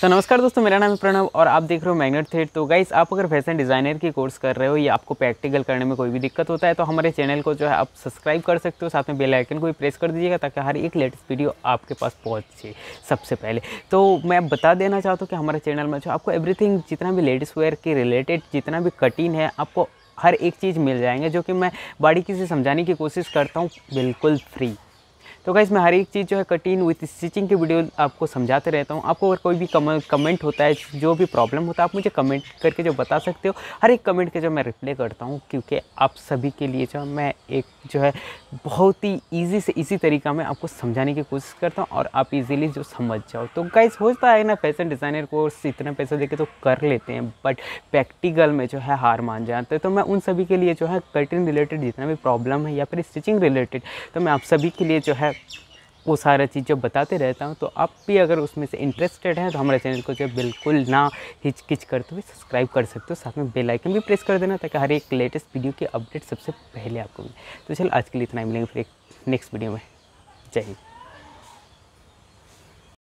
तो नमस्कार दोस्तों मेरा नाम है प्रणव और आप देख रहे हो मैग्नेट थेट तो गाइस आप अगर फैशन डिज़ाइनर की कोर्स कर रहे हो या आपको प्रैक्टिकल करने में कोई भी दिक्कत होता है तो हमारे चैनल को जो है आप सब्सक्राइब कर सकते हो साथ में बेल आइकन को भी प्रेस कर दीजिएगा ताकि हर एक लेटेस्ट वीडियो आपके पास पहुँचे सबसे पहले तो मैं बता देना चाहता हूँ कि हमारे चैनल में जो आपको एवरीथिंग जितना भी लेडीज़ वेयर के रिलेटेड जितना भी कटिन है आपको हर एक चीज़ मिल जाएंगे जो कि मैं बारीकी से समझाने की कोशिश करता हूँ बिल्कुल फ्री तो गाइज़ मैं हर एक चीज़ जो है कटिंग विथ स्टिचिंग की वीडियो आपको समझाते रहता हूँ आपको अगर कोई भी कम, कमेंट होता है जो भी प्रॉब्लम होता है आप मुझे कमेंट करके जो बता सकते हो हर एक कमेंट के जो मैं रिप्लाई करता हूँ क्योंकि आप सभी के लिए जो मैं एक जो है बहुत ही ईजी से ईजी तरीका में आपको समझाने की कोशिश करता हूँ और आप ईजिली जो समझ जाओ तो गाइज होता है ना फैशन डिज़ाइनर कोर्स इतना पैसा देके तो कर लेते हैं बट प्रैक्टिकल में जो है हार मान जाते हैं तो मैं उन सभी के लिए जो है कटिंग रिलेटेड जितना भी प्रॉब्लम है या फिर स्टिचिंग रिलेटेड तो मैं आप सभी के लिए जो है वो सारा जो बताते रहता हूँ तो आप भी अगर उसमें से इंटरेस्टेड हैं तो हमारे चैनल को जो बिल्कुल ना हिचकिच करते हुए सब्सक्राइब कर सकते हो साथ में बेल आइकन भी प्रेस कर देना ताकि हर एक लेटेस्ट वीडियो की अपडेट सबसे पहले आपको मिले तो चल आज के लिए इतना ही मिलेंगे फिर एक नेक्स्ट वीडियो में जय हिंद